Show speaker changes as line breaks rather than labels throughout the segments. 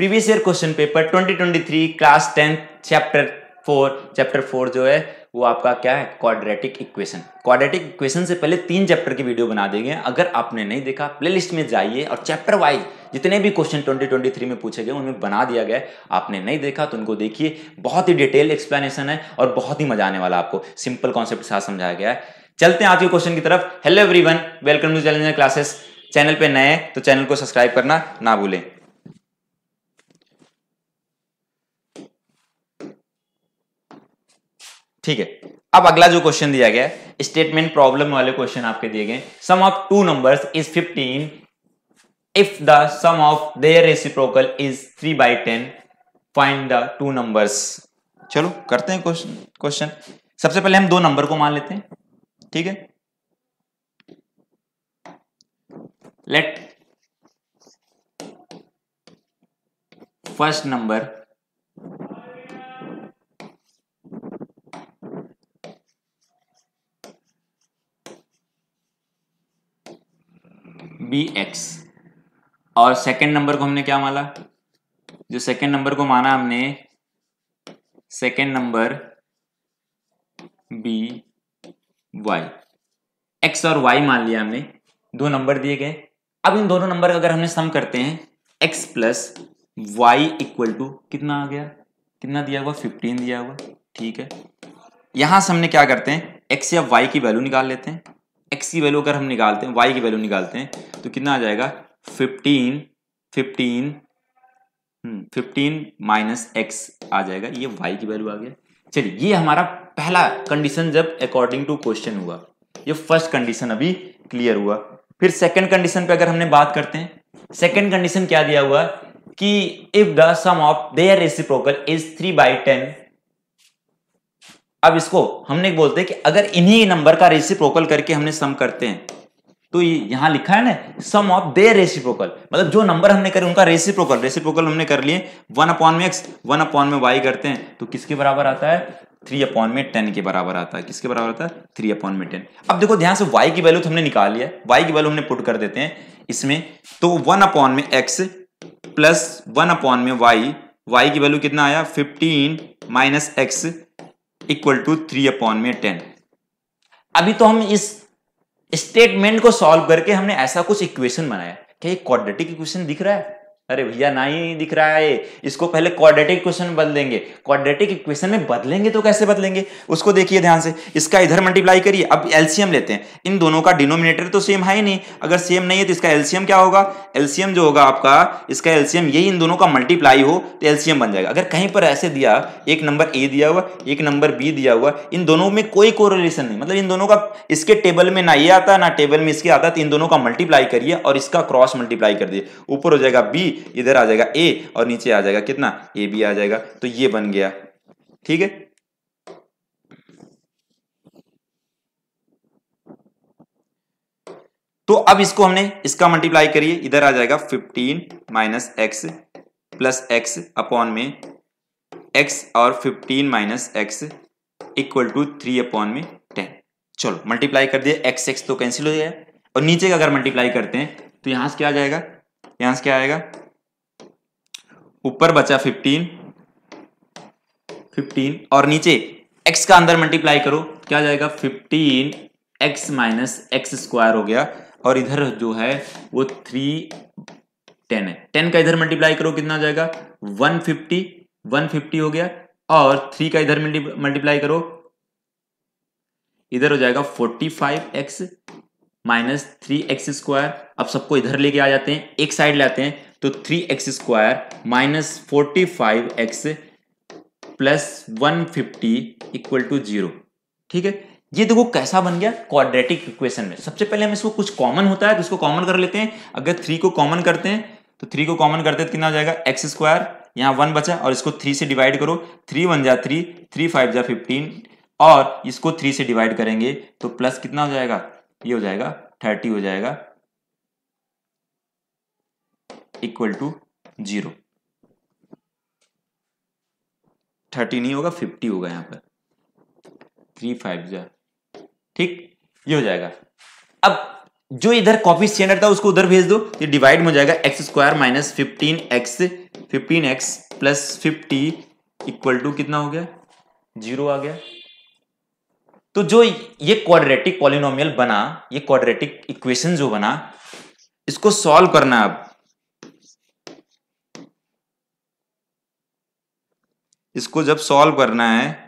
previous year question paper 2023 class tenth chapter four chapter four जो है वो आपका क्या है क्वाड्रेटिक इक्वेशन क्वाड्रेटिक इक्वेशन से पहले तीन चैप्टर की वीडियो बना देंगे अगर आपने नहीं देखा प्लेलिस्ट में जाइए और चैप्टर वाइज जितने भी क्वेश्चन 2023 में पूछे गए उनमें बना दिया गया आपने नहीं देखा तो उनको देखिए बहुत ही डिटेल एक्सप्लेनेशन है और बहुत ही मजा आने वाला आपको सिंपल कॉन्सेप्ट साथ समझाया गया है चलते हैं आज के क्वेश्चन की तरफ hello every welcome to Challenger Classes channel पर नए तो चैनल को सब्सक्राइब करना ना भूलें ठीक है अब अगला जो क्वेश्चन दिया गया स्टेटमेंट प्रॉब्लम वाले क्वेश्चन आपके दिए गए sum of two numbers is 15 if the sum of their reciprocal is 3 by ten find the two numbers चलो करते हैं क्वेश्चन क्वेश्चन सबसे पहले हम दो नंबर को मान लेते हैं ठीक है let first number be X और सेकंड नंबर को हमने क्या माना जो सेकंड नंबर को माना हमने second number be Y X और वाई मान लिया हमने दो नंबर दिए गए अब इन दोनों नंबर अगर हमने सम करते हैं X plus Y equal to कितना आ गया कितना दिया हुआ फिफ्टीन दिया हुआ ठीक है यहां से हमने क्या करते हैं एक्स या वाई की वैल्यू निकाल लेते हैं एक्स की वैल्यू अगर हम निकालते हैं वाई की वैल्यू निकालते हैं तो कितना आ जाएगा fifteen fifteen fifteen minus X आ जाएगा ये वाई की वैल्यू आ गया चलिए ये हमारा पहला कंडीशन जब अकॉर्डिंग टू क्वेश्चन हुआ ये फर्स्ट कंडीशन अभी क्लियर हुआ फिर सेकंड कंडीशन पे अगर हमने बात करते हैं सेकंड कंडीशन क्या दिया हुआ कि if the sum of their reciprocal is three by ten अब इसको हमने बोलते हैं कि अगर इन्हीं नंबर का रेसिप्रोकल करके हमने सम करते हैं तो यहां लिखा है ना सम ऑफ दे रेसिप्रोकल मतलब जो नंबर हमने करे उनका रेसिप्रोकल रेसिप्रोकल हमने कर लिए वन अपॉन में एक्स वन अपॉन में वाई करते हैं तो किसके बराबर आता है थ्री अपॉन में टेन के बराबर आता है किसके बराबर आता है थ्री अपॉन में टेन अब देखो ध्यान से वाई की वैल्यू तो हमने निकाल लिया वाई की वैल्यू हमने पुट कर देते हैं इसमें तो वन अपॉन में एक्स प्लस वन अपॉन में वाई वाई की वैल्यू कितना आया fifteen minus X equal to three upon में टेन अभी तो हम इस स्टेटमेंट को सॉल्व करके हमने ऐसा कुछ इक्वेशन बनाया क्या ये क्वाड्रेटिक इक्वेशन दिख रहा है अरे भैया ना ही दिख रहा है इसको पहले क्वाड्रेटिक इक्वेशन बदल देंगे क्वाड्रेटिक इक्वेशन में बदलेंगे तो कैसे बदलेंगे उसको देखिए ध्यान से इसका इधर मल्टीप्लाई करिए अब एलसीएम लेते हैं इन दोनों का डिनोमिनेटर तो सेम है ही नहीं अगर सेम नहीं है तो इसका एलसीएम क्या होगा एलसीएम जो होगा आपका इसका एलसीएम यही इन दोनों का मल्टीप्लाई हो तो एलसीएम बन जाएगा अगर कहीं पर ऐसे दिया एक नंबर ए दिया हुआ एक नंबर बी दिया हुआ इन दोनों में कोई कोरिलेशन नहीं मतलब इन दोनों का इसके टेबल में ना ये आता ना टेबल में इसके आता तो इन दोनों का मल्टीप्लाई करिए और इसका क्रॉस मल्टीप्लाई कर दिए ऊपर हो जाएगा बी इधर आ जाएगा ए और नीचे आ जाएगा कितना ए बी आ जाएगा तो ये बन गया ठीक है तो अब इसको हमने इसका मल्टीप्लाई करिए इधर आ जाएगा 15 minus X plus X upon में एक्स और 15 minus X equal to three upon में टेन चलो मल्टीप्लाई कर दिए एक्स एक्स तो कैंसिल हो जाएगा और नीचे का अगर मल्टीप्लाई करते हैं तो यहां से क्या आ जाएगा यहां से क्या आएगा ऊपर बचा फिफ्टीन फिफ्टीन और नीचे एक्स का अंदर मल्टीप्लाई करो क्या जाएगा fifteen X minus X square हो गया और इधर जो है वो थ्री टेन है टेन का इधर मल्टीप्लाई करो कितना जाएगा वन फिफ्टी वन फिफ्टी हो गया और थ्री का इधर मल्टीप्लाई करो इधर हो जाएगा forty five X minus three X square अब सबको इधर लेके आ जाते हैं एक साइड लाते हैं तो three X square minus forty five X plus one fifty equal to zero ठीक है ये देखो कैसा बन गया क्वाड्रेटिक इक्वेशन में सबसे पहले हम इसको कुछ कॉमन होता है तो इसको कॉमन कर लेते हैं अगर थ्री को कॉमन करते हैं तो थ्री को कॉमन करते हैं कितना हो जाएगा एक्स स्क्वायर यहाँ वन बचा और इसको थ्री से डिवाइड करो थ्री वन जा थ्री थ्री फाइव जा फिफ्टीन और इसको थ्री से डिवाइड करेंगे तो प्लस कितना हो जाएगा ये हो जाएगा थर्टी हो जाएगा इक्वल टू जीरो थर्टी नहीं होगा फिफ्टी होगा यहां पर थ्री फाइव जो ठीक ये हो जाएगा अब जो इधर कॉपी स्टैंडर्ड था उसको उधर भेज दो ये डिवाइड हो जाएगा X square minus fifteen X fifteen X plus fifty equal to कितना हो गया जीरो आ गया तो जो ये क्वाड्रेटिक पॉलिनोमियल बना ये क्वाड्रेटिक इक्वेशन जो बना इसको सॉल्व करना अब इसको जब सॉल्व करना है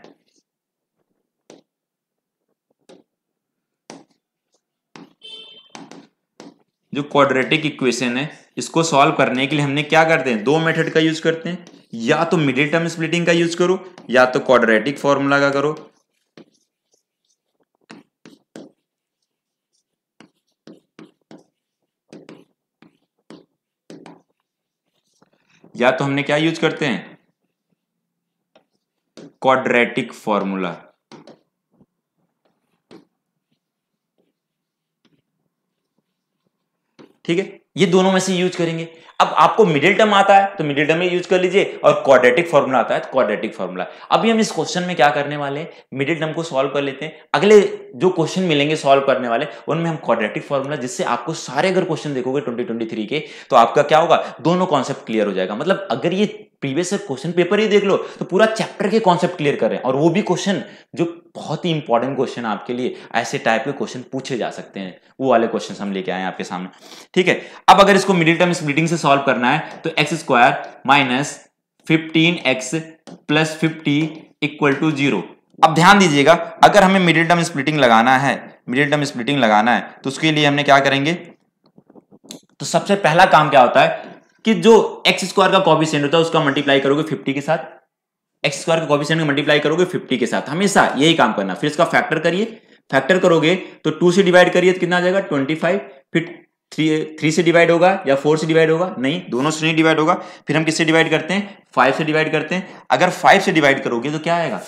जो क्वाड्रेटिक इक्वेशन है इसको सॉल्व करने के लिए हमने क्या करते हैं दो मेथड का यूज करते हैं या तो मिडिल टर्म स्प्लिटिंग का यूज करो या तो क्वाड्रेटिक फॉर्मूला का करो या तो हमने क्या यूज करते हैं क्वाड्रेटिक फॉर्मूला ठीक है ये दोनों में से यूज करेंगे अब आपको मिडिल टर्म आता है तो मिडिल टर्म में यूज कर लीजिए और क्वाड्रेटिक फॉर्मूला आता है तो क्वाड्रेटिक फॉर्मूला अभी हम इस क्वेश्चन में क्या करने वाले हैं मिडिल टर्म को सॉल्व कर लेते हैं अगले जो क्वेश्चन मिलेंगे सॉल्व करने वाले उनमें हम क्वाड्रेटिक फॉर्मूला जिससे आपको सारे अगर क्वेश्चन देखोगे ट्वेंटी के तो आपका क्या होगा दोनों कॉन्सेप्ट क्लियर हो जाएगा मतलब अगर ये प्रीवियस क्वेश्चन पेपर ही देख लो तो पूरा चैप्टर के कॉन्सेप्ट क्लियर करें और वो भी क्वेश्चन जो बहुत ही इंपॉर्टेंट क्वेश्चन आपके लिए ऐसे टाइप के क्वेश्चन पूछे जा सकते हैं वो वाले क्वेश्चन हम लेके आए आपके सामने ठीक है अब अगर इसको मिडिल टर्म स्प्लिटिंग से सॉल्व करना है तो X square minus fifteen X plus fifty equal to zero अब ध्यान दीजिएगा अगर हमें मिडिल टर्म स्प्लिटिंग लगाना है मिडिल टर्म स्प्लिटिंग लगाना है तो उसके लिए हमने क्या करेंगे तो सबसे पहला काम क्या होता है कि जो एक्स स्क्वायर का कॉपी कॉपिशेंट होता है उसका मल्टीप्लाई करोगे 50 के साथ एक्स स्क्वायर का कॉपिशन में मल्टीप्लाई करोगे फिफ्टी के साथ हमेशा यही काम करना फिर इसका फैक्टर करिए फैक्टर करोगे तो टू से डिवाइड करिए तो कितना आ जाएगा ट्वेंटी फाइव फिर थ्री थ्री से डिवाइड होगा या फोर से डिवाइड होगा नहीं दोनों से नहीं डिवाइड होगा फिर हम किससे डिवाइड करते हैं फाइव से डिवाइड करते हैं अगर फाइव से डिवाइड करोगे तो क्या आएगा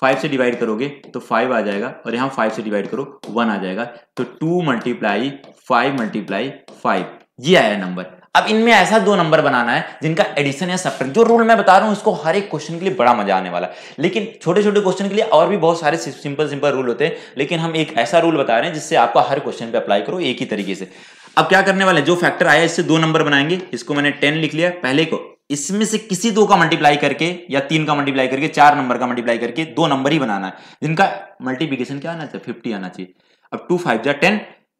फाइव से डिवाइड करोगे तो फाइव आ जाएगा और यहाँ फाइव से डिवाइड करो वन आ जाएगा तो two multiply five multiply five ये आया नंबर अब इनमें ऐसा दो नंबर बनाना है जिनका एडिशन या सब्ट्रैक्ट जो रूल मैं बता रहा हूं इसको हर एक क्वेश्चन के लिए बड़ा मजा आने वाला है लेकिन छोटे छोटे क्वेश्चन के लिए और भी बहुत सारे सिंपल सिंपल रूल होते हैं लेकिन हम एक ऐसा रूल बता रहे हैं जिससे आपको हर क्वेश्चन पे अप्लाई करो एक ही तरीके से अब क्या करने वाले जो फैक्टर आया इससे दो नंबर बनाएंगे इसको मैंने टेन लिख लिया पहले को इसमें से किसी दो का मल्टीप्लाई करके या तीन का मल्टीप्लाई करके चार नंबर का मल्टीप्लाई करके दो नंबर ही बनाना है जिनका मल्टीप्लीकेशन क्या आना चाहिए फिफ्टी आना चाहिए अब टू फाइव जा टेन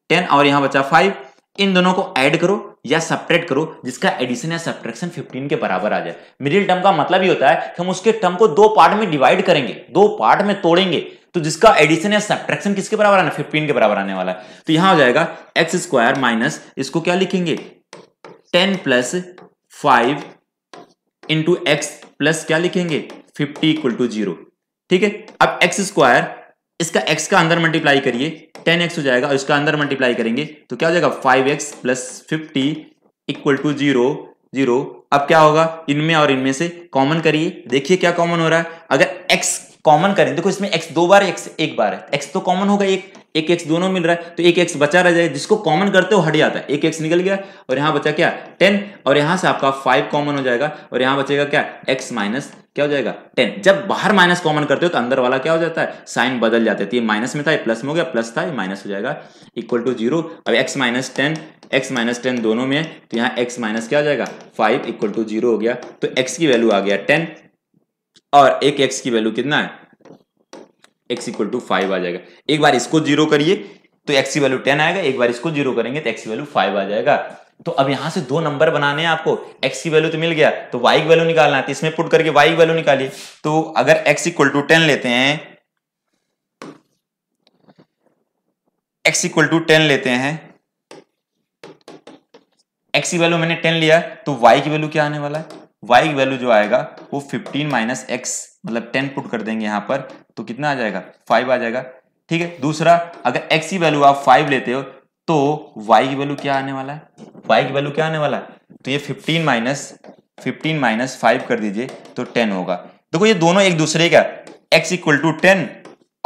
टेन और यहां बचा फाइव इन दोनों को ऐड करो या सपरेट करो जिसका एडिशन या सप्रेक्शन 15 के बराबर आ जाए मिडिल टर्म का मतलब ही होता है कि हम उसके टर्म को दो पार्ट में डिवाइड करेंगे दो पार्ट में तोड़ेंगे तो जिसका एडिशन या सप्रेक्शन किसके बराबर आना फिफ्टीन के बराबर आने वाला है तो यहां हो जाएगा एक्स स्क्वायर माइनस इसको क्या लिखेंगे ten plus five into X plus क्या लिखेंगे फिफ्टी इक्वल टू जीरो ठीक है अब एक्स स्क्वायर इसका एक्स का अंदर मल्टीप्लाई करिए टेन एक्स हो जाएगा इसका अंदर मल्टीप्लाई करेंगे तो क्या हो जाएगा five X plus fifty equal to zero zero अब क्या होगा इनमें और इनमें से कॉमन करिए देखिए क्या कॉमन हो रहा है अगर एक्स कॉमन करें देखो इसमें एक्स दो बार एक्स एक बार है एक्स तो कॉमन होगा एक एक एक्स दोनों मिल रहा है तो एक एक्स बचा रह जाए जिसको कॉमन करते हो हट जाता है एक एक्स निकल गया और यहाँ बचा क्या टेन और यहाँ से आपका फाइव कॉमन हो जाएगा और यहाँ बचेगा क्या एक्स माइनस क्या हो जाएगा टेन जब बाहर माइनस कॉमन करते हो तो अंदर वाला क्या हो जाता है साइन बदल जाते थे तो माइनस में था ये प्लस में हो गया प्लस था ये माइनस हो जाएगा इक्वल टू जीरो अब X minus ten X minus ten दोनों में तो यहाँ एक्स माइनस क्या हो जाएगा फाइव इक्वल टू जीरो हो गया तो एक्स की वैल्यू आ गया टेन और एक एक्स की वैल्यू कितना है एक्स इक्वल टू फाइव आ जाएगा एक बार इसको जीरो करिए तो एक्स की वैल्यू टेन आएगा एक बार इसको जीरो करेंगे तो एक्स की वैल्यू फाइव आ जाएगा तो अब यहां से दो नंबर बनाने हैं आपको x की वैल्यू तो मिल गया तो y की वैल्यू निकालना है तो इसमें पुट करके y की वैल्यू निकालिए तो अगर x इक्वल टू टेन लेते हैं x इक्वल टू टेन लेते हैं x की वैल्यू मैंने टेन लिया तो y की वैल्यू क्या आने वाला है y की वैल्यू जो आएगा वो फिफ्टीन माइनस एक्स मतलब टेन पुट कर देंगे यहां पर तो कितना आ जाएगा फाइव आ जाएगा ठीक है दूसरा अगर x की वैल्यू आप फाइव लेते हो तो y की वैल्यू क्या आने वाला है y की वैल्यू क्या आने वाला है तो ये 15 माइनस फिफ्टीन माइनस फाइव कर दीजिए तो 10 होगा देखो ये दोनों एक दूसरे का x इक्वल टू टेन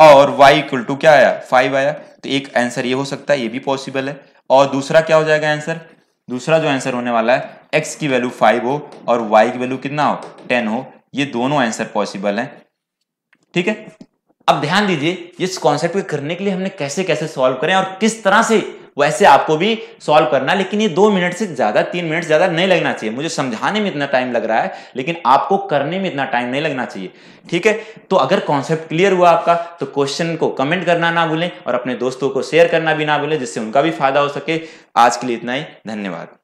और y इक्वल टू क्या आया फाइव आया तो एक आंसर ये हो सकता है ये भी पॉसिबल है और दूसरा क्या हो जाएगा आंसर दूसरा जो आंसर होने वाला है x की वैल्यू फाइव हो और y की वैल्यू कितना हो टेन हो ये दोनों आंसर पॉसिबल है ठीक है अब ध्यान दीजिए इस कॉन्सेप्ट को करने के लिए हमने कैसे कैसे सॉल्व करें और किस तरह से वैसे आपको भी सॉल्व करना लेकिन ये दो मिनट से ज्यादा तीन मिनट ज्यादा नहीं लगना चाहिए मुझे समझाने में इतना टाइम लग रहा है लेकिन आपको करने में इतना टाइम नहीं लगना चाहिए ठीक है तो अगर कॉन्सेप्ट क्लियर हुआ आपका तो क्वेश्चन को कमेंट करना ना भूलें और अपने दोस्तों को शेयर करना भी ना भूलें जिससे उनका भी फायदा हो सके आज के लिए इतना ही धन्यवाद